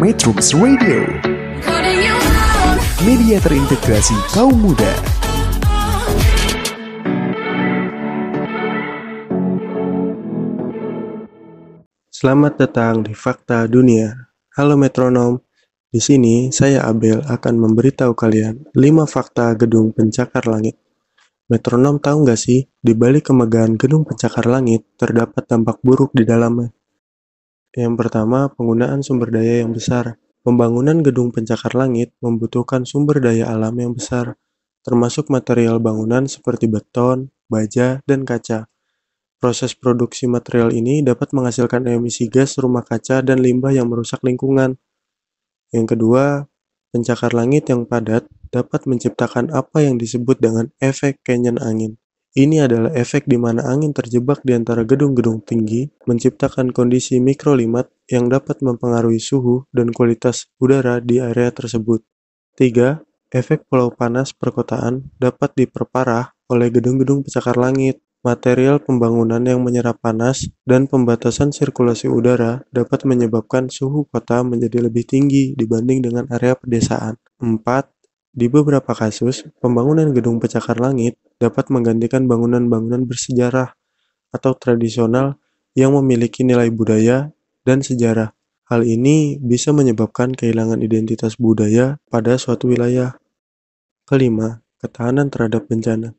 Metrums Radio Media terintegrasi kaum muda Selamat datang di Fakta Dunia Halo Metronom Di sini saya Abel akan memberitahu kalian 5 fakta gedung pencakar langit Metronom tahu nggak sih, di balik kemegahan gedung pencakar langit terdapat tampak buruk di dalamnya. Yang pertama, penggunaan sumber daya yang besar. Pembangunan gedung pencakar langit membutuhkan sumber daya alam yang besar, termasuk material bangunan seperti beton, baja, dan kaca. Proses produksi material ini dapat menghasilkan emisi gas rumah kaca dan limbah yang merusak lingkungan. Yang kedua, pencakar langit yang padat dapat menciptakan apa yang disebut dengan efek canyon angin. Ini adalah efek di mana angin terjebak di antara gedung-gedung tinggi, menciptakan kondisi mikrolimat yang dapat mempengaruhi suhu dan kualitas udara di area tersebut. 3. Efek pulau panas perkotaan dapat diperparah oleh gedung-gedung pencakar langit. Material pembangunan yang menyerap panas dan pembatasan sirkulasi udara dapat menyebabkan suhu kota menjadi lebih tinggi dibanding dengan area pedesaan. 4 di beberapa kasus, pembangunan gedung pencakar langit dapat menggantikan bangunan-bangunan bersejarah atau tradisional yang memiliki nilai budaya dan sejarah. Hal ini bisa menyebabkan kehilangan identitas budaya pada suatu wilayah. Kelima, ketahanan terhadap bencana.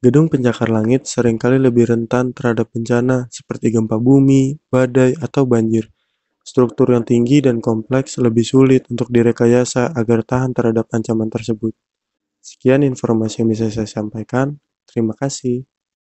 Gedung pencakar langit seringkali lebih rentan terhadap bencana seperti gempa bumi, badai, atau banjir. Struktur yang tinggi dan kompleks lebih sulit untuk direkayasa agar tahan terhadap ancaman tersebut. Sekian informasi yang bisa saya sampaikan. Terima kasih.